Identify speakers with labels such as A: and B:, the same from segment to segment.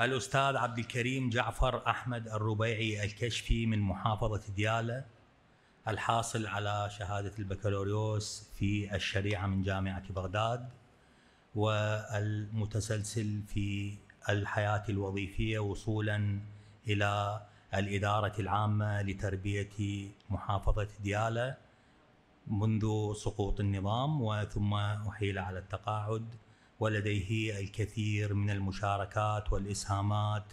A: الأستاذ عبد الكريم جعفر أحمد الربيعي الكشفي من محافظة دياله الحاصل على شهادة البكالوريوس في الشريعة من جامعة بغداد والمتسلسل في الحياة الوظيفية وصولا إلى الإدارة العامة لتربية محافظة دياله منذ سقوط النظام وثم أحيل على التقاعد ولديه الكثير من المشاركات والإسهامات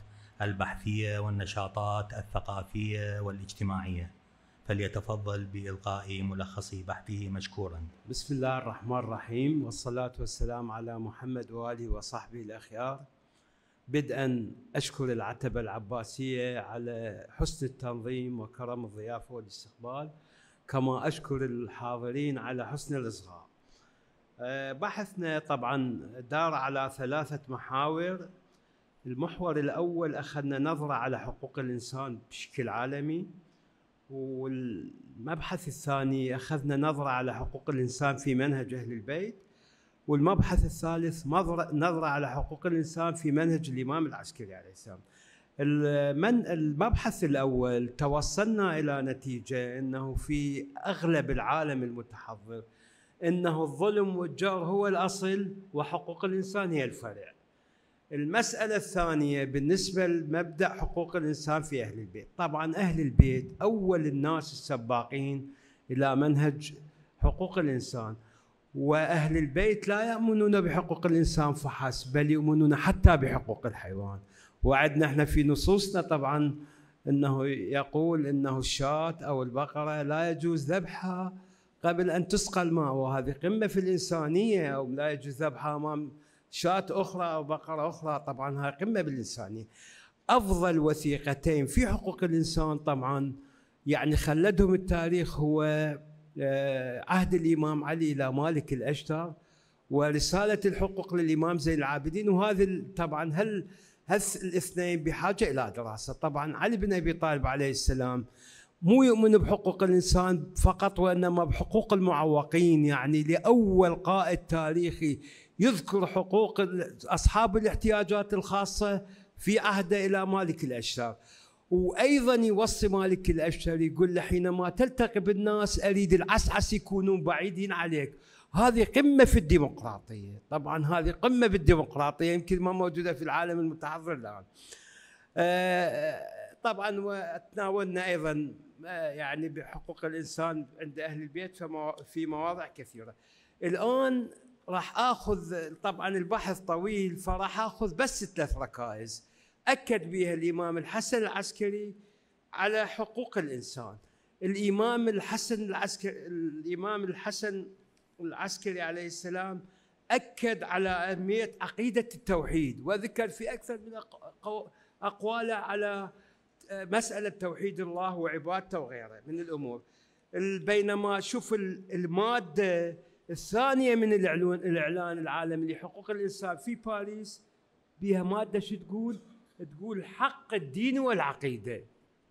A: البحثية والنشاطات الثقافية والاجتماعية فليتفضل بإلقاء ملخص بحثه مشكورا
B: بسم الله الرحمن الرحيم والصلاة والسلام على محمد وآله وصحبه الأخيار بدءا أشكر العتبة العباسية على حسن التنظيم وكرم الضيافة والاستقبال كما أشكر الحاضرين على حسن الإصغاء آه، بحثنا طبعا دار على ثلاثة محاور المحور الأول أخذنا نظرة على حقوق الإنسان بشكل عالمي والمبحث الثاني أخذنا نظرة على حقوق الإنسان في منهج أهل البيت والمبحث الثالث نظرة على حقوق الإنسان في منهج الإمام العسكري عليه السلام المن المبحث الأول توصلنا إلى نتيجة أنه في أغلب العالم المتحضر انه الظلم والجور هو الاصل وحقوق الانسان هي الفرع. المساله الثانيه بالنسبه لمبدا حقوق الانسان في اهل البيت، طبعا اهل البيت اول الناس السباقين الى منهج حقوق الانسان واهل البيت لا يؤمنون بحقوق الانسان فحسب بل يؤمنون حتى بحقوق الحيوان. وعدنا احنا في نصوصنا طبعا انه يقول انه الشاة او البقره لا يجوز ذبحها قبل أن تسقى الماء وهذه قمة في الإنسانية ولا يجوز ذبح أمام شاة أخرى أو بقرة أخرى طبعا هاي قمة بالإنسانية أفضل وثيقتين في حقوق الإنسان طبعا يعني خلدهم التاريخ هو آه، عهد الإمام علي إلى مالك الأشتر ورسالة الحقوق للإمام زين العابدين وهذه طبعا هل هل الاثنين بحاجة إلى دراسة طبعا علي بن أبي طالب عليه السلام مو يؤمن بحقوق الانسان فقط وانما بحقوق المعوقين يعني لاول قائد تاريخي يذكر حقوق اصحاب الاحتياجات الخاصه في عهده الى مالك الاشتر وايضا يوصي مالك الاشتر يقول له حينما تلتقي بالناس اريد العسعس يكونون بعيدين عليك هذه قمه في الديمقراطيه طبعا هذه قمه بالديمقراطيه يمكن ما موجوده في العالم المتحضر الان أه طبعا وتناولنا ايضا آه، يعني بحقوق الانسان عند اهل البيت في مواضع كثيره. الان راح اخذ طبعا البحث طويل فراح اخذ بس ثلاث ركائز اكد بها الامام الحسن العسكري على حقوق الانسان. الامام الحسن العسكري الامام الحسن العسكري عليه السلام اكد على اهميه عقيده التوحيد وذكر في اكثر من أقواله على مساله توحيد الله وعبادته وغيره من الامور بينما شوف الماده الثانيه من الاعلان العالمي لحقوق الانسان في باريس بها ماده شو تقول؟ تقول حق الدين والعقيده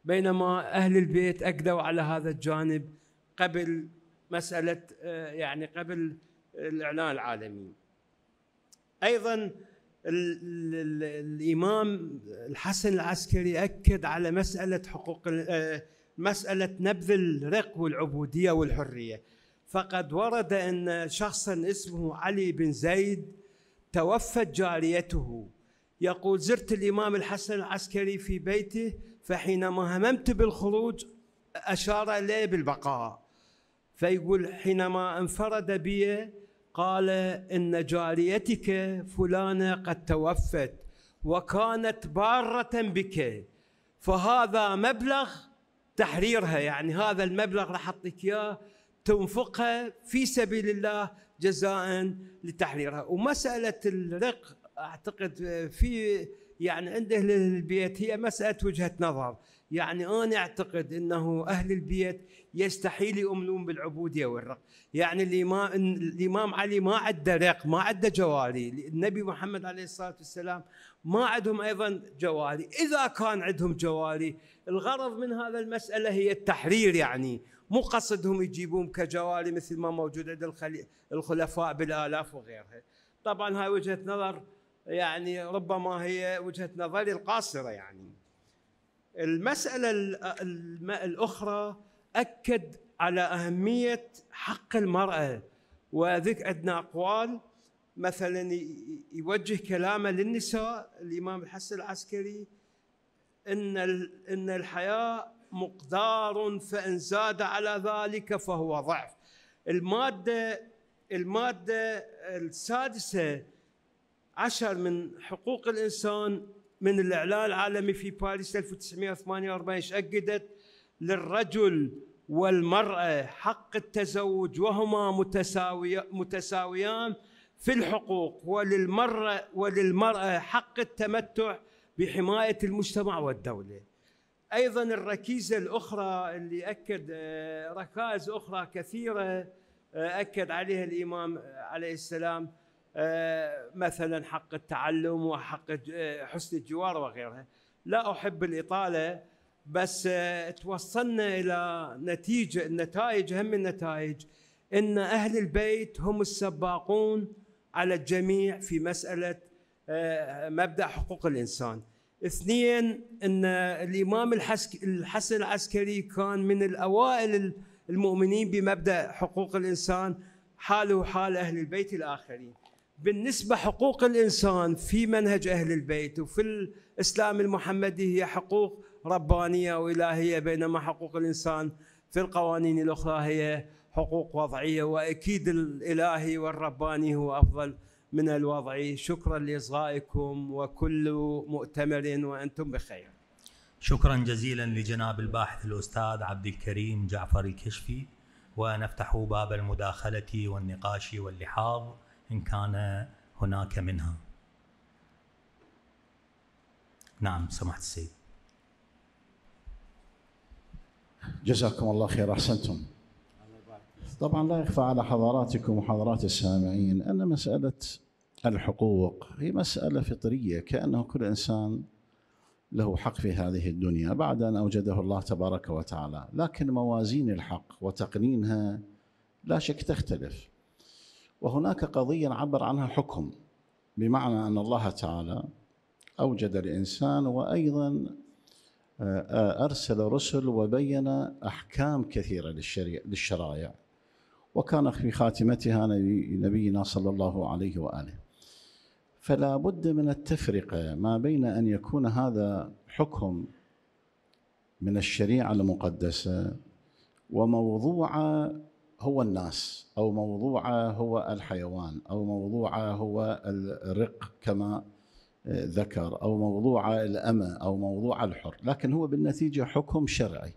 B: بينما اهل البيت اقدوا على هذا الجانب قبل مساله آه، يعني قبل الاعلان العالمي. ايضا الامام الحسن العسكري اكد على مساله حقوق آه، مساله نبذ الرق والعبوديه والحريه فقد ورد ان شخصا اسمه علي بن زيد توفت جاريته يقول زرت الامام الحسن العسكري في بيته فحينما هممت بالخروج اشار لي بالبقاء فيقول حينما انفرد بي قال إن جاريتك فلانة قد توفت وكانت بارة بك فهذا مبلغ تحريرها يعني هذا المبلغ راح أعطيك إياه تنفقها في سبيل الله جزاء لتحريرها ومسألة الرق أعتقد في يعني عند أهل البيت هي مسألة وجهة نظر يعني أنا أعتقد أنه أهل البيت يستحيل يؤمنون بالعبودية والرق يعني الإمام, الإمام علي ما عنده رق ما عنده جواري النبي محمد عليه الصلاة والسلام ما عندهم أيضا جواري إذا كان عندهم جواري الغرض من هذا المسألة هي التحرير يعني مو قصدهم يجيبون كجواري مثل ما موجود عند الخلفاء بالآلاف وغيرها طبعا هاي وجهة نظر يعني ربما هي وجهة نظري القاصرة يعني المسألة الأخرى أكد على أهمية حق المرأة وذك عندنا أقوال مثلا يوجه كلامه للنساء الإمام الحسن العسكري إن إن الحياة مقدار فإن زاد على ذلك فهو ضعف المادة المادة السادسة عشر من حقوق الإنسان من الإعلان العالمي في باريس 1948 أكدت للرجل والمرأة حق التزوج وهما متساوي متساويان في الحقوق وللمرأة وللمرأة حق التمتع بحماية المجتمع والدولة أيضا الركيزة الأخرى اللي أكد آه، ركائز أخرى كثيرة آه، أكد عليها الإمام عليه السلام آه، مثلا حق التعلم وحق آه، حسن الجوار وغيرها لا أحب الإطالة بس آه، توصلنا إلى نتيجة النتائج أهم النتائج أن أهل البيت هم السباقون على الجميع في مسألة مبدأ حقوق الإنسان اثنين أن الإمام الحسن العسكري كان من الأوائل المؤمنين بمبدأ حقوق الإنسان حاله حال أهل البيت الآخرين بالنسبة حقوق الإنسان في منهج أهل البيت وفي الإسلام المحمدي هي حقوق ربانية وإلهية بينما حقوق الإنسان في القوانين الأخرى هي حقوق وضعية وأكيد الإلهي والرباني هو أفضل من الوضعي شكرا لإصغائكم وكل مؤتمر وأنتم بخير
A: شكرا جزيلا لجناب الباحث الأستاذ عبد الكريم جعفر الكشفي ونفتح باب المداخلة والنقاش واللحاظ إن كان هناك منها
C: نعم سمحت السيد جزاكم الله خير أحسنتم طبعا لا يخفى على حضراتكم وحضرات السامعين أن مسألة الحقوق هي مسألة فطرية كأنه كل إنسان له حق في هذه الدنيا بعد أن أوجده الله تبارك وتعالى لكن موازين الحق وتقنينها لا شك تختلف وهناك قضية عبر عنها حكم بمعنى أن الله تعالى أوجد الإنسان وأيضا آه، آه، أرسل رسل وبين أحكام كثيرة للشرائع وكان في خاتمتها نبينا صلى الله عليه وآله فلا بد من التفرقة ما بين أن يكون هذا حكم من الشريعة المقدسة وموضوع هو الناس او موضوعه هو الحيوان او موضوعه هو الرق كما آه، ذكر او موضوعه الامه او موضوع الحر لكن هو بالنتيجه حكم شرعي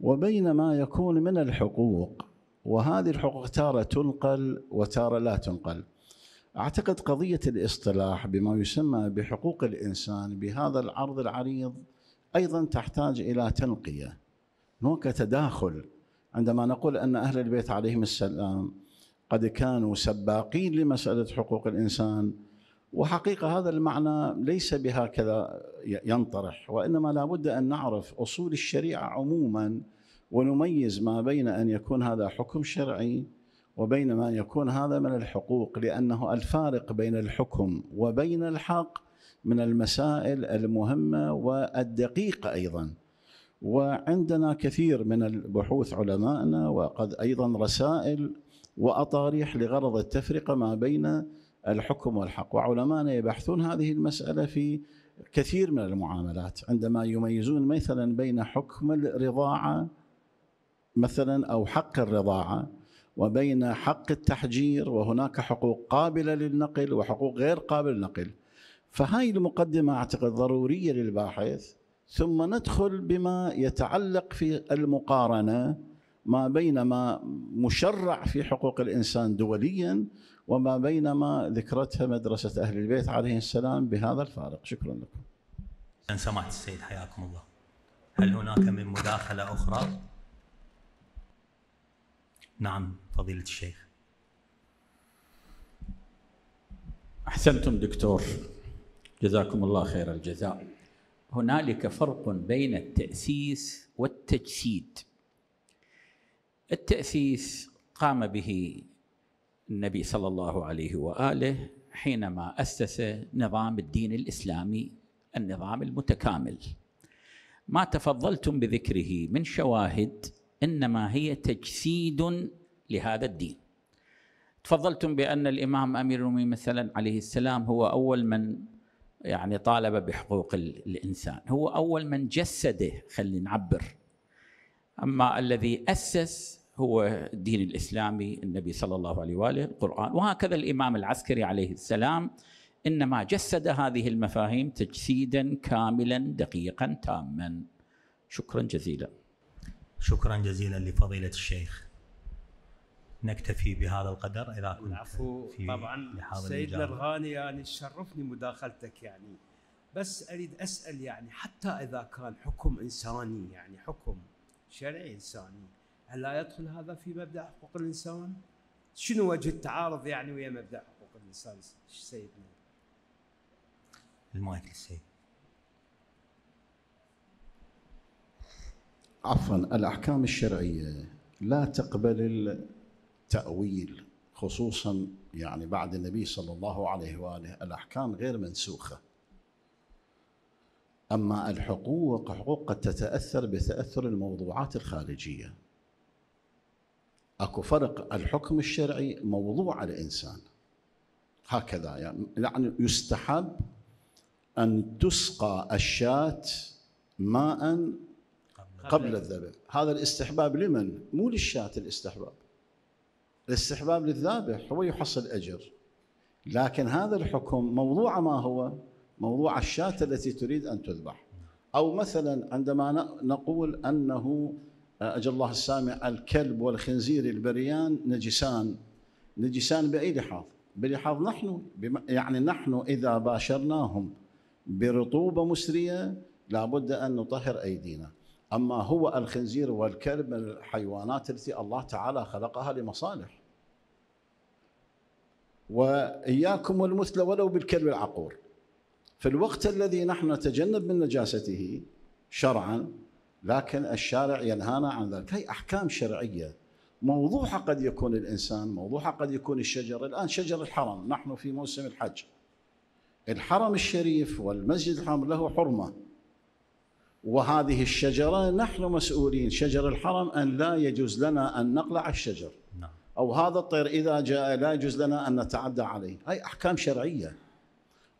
C: وبينما يكون من الحقوق وهذه الحقوق تاره تنقل وتاره لا تنقل اعتقد قضيه الاصطلاح بما يسمى بحقوق الانسان بهذا العرض العريض ايضا تحتاج الى تنقيه هناك تداخل عندما نقول ان اهل البيت عليهم السلام قد كانوا سباقين لمساله حقوق الانسان وحقيقه هذا المعنى ليس بهكذا ينطرح وانما لابد ان نعرف اصول الشريعه عموما ونميز ما بين ان يكون هذا حكم شرعي وبين ما يكون هذا من الحقوق لانه الفارق بين الحكم وبين الحق من المسائل المهمه والدقيقه ايضا وعندنا كثير من البحوث علمائنا وقد ايضا رسائل واطاريح لغرض التفرقه ما بين الحكم والحق وعلمائنا يبحثون هذه المساله في كثير من المعاملات عندما يميزون مثلا بين حكم الرضاعه مثلا او حق الرضاعه وبين حق التحجير وهناك حقوق قابله للنقل وحقوق غير قابله للنقل فهاي المقدمه اعتقد ضروريه للباحث ثم ندخل بما يتعلق في المقارنه ما بين ما مشرع في حقوق الانسان دوليا وما بين ما ذكرتها مدرسه اهل البيت عليه السلام بهذا الفارق شكرا لكم.
A: ان سمعت السيد حياكم الله هل هناك من مداخله اخرى؟ نعم فضيله الشيخ. احسنتم دكتور جزاكم الله خير الجزاء. هنالك فرق بين التأسيس والتجسيد التأسيس قام به النبي صلى الله عليه واله حينما اسس نظام الدين الاسلامي النظام المتكامل ما تفضلتم بذكره من شواهد انما هي تجسيد لهذا الدين تفضلتم بان الامام امير المؤمنين مثلا عليه السلام هو اول من يعني طالب بحقوق الانسان هو اول من جسده خلينا نعبر اما الذي اسس هو الدين الاسلامي النبي صلى الله عليه واله القران وهكذا الامام العسكري عليه السلام انما جسد هذه المفاهيم تجسيدا كاملا دقيقا تاما شكرا جزيلا شكرا جزيلا لفضيله الشيخ نكتفي بهذا القدر
B: اذا كنت العفو في طبعا سيدنا الغاني يعني تشرفني مداخلتك يعني بس اريد اسال يعني حتى اذا كان حكم انساني يعني حكم شرعي انساني هل لا يدخل هذا في مبدا حقوق الانسان؟ شنو وجه التعارض يعني ويا مبدا حقوق الانسان سيدنا؟
C: المايك للسيد عفوا الاحكام الشرعيه لا تقبل تأويل خصوصا يعني بعد النبي صلى الله عليه وآله الأحكام غير منسوخة أما الحقوق حقوق قد تتأثر بتأثر الموضوعات الخارجية أكو فرق الحكم الشرعي موضوع الإنسان هكذا يعني،, يعني, يستحب أن تسقى الشاة ماء قبل الذبح هذا الاستحباب لمن؟ مو للشاة الاستحباب الاستحباب للذابح هو يحصل أجر لكن هذا الحكم موضوع ما هو موضوع الشاة التي تريد أن تذبح أو مثلا عندما نقول أنه أجل الله السامع الكلب والخنزير البريان نجسان نجسان بأي لحاظ بلحاظ نحن يعني نحن إذا باشرناهم برطوبة مسرية لابد أن نطهر أيدينا أما هو الخنزير والكلب من الحيوانات التي الله تعالى خلقها لمصالح وإياكم المثل ولو بالكلب العقور في الوقت الذي نحن نتجنب من نجاسته شرعا لكن الشارع ينهانا عن ذلك هي أحكام شرعية موضوعها قد يكون الإنسان موضوعها قد يكون الشجر الآن شجر الحرم نحن في موسم الحج الحرم الشريف والمسجد الحرام له حرمه وهذه الشجرة نحن مسؤولين شجر الحرم أن لا يجوز لنا أن نقلع الشجر نعم. أو هذا الطير إذا جاء لا يجوز لنا أن نتعدى عليه هاي أحكام شرعية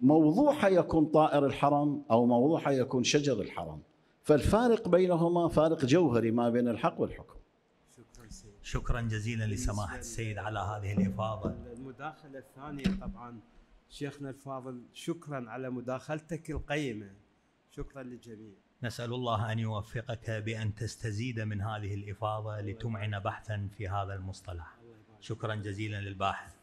C: موضوعها يكون طائر الحرم أو موضوعها يكون شجر الحرم فالفارق بينهما فارق جوهري ما بين الحق والحكم
B: شكرا جزيلا لسماحة السيد على هذه الإفاضة المداخلة الثانية طبعا شيخنا الفاضل شكرا على مداخلتك القيمة شكرا للجميع
A: نسأل الله أن يوفقك بأن تستزيد من هذه الإفاضة لتمعن بحثا في هذا المصطلح شكرا جزيلا للباحث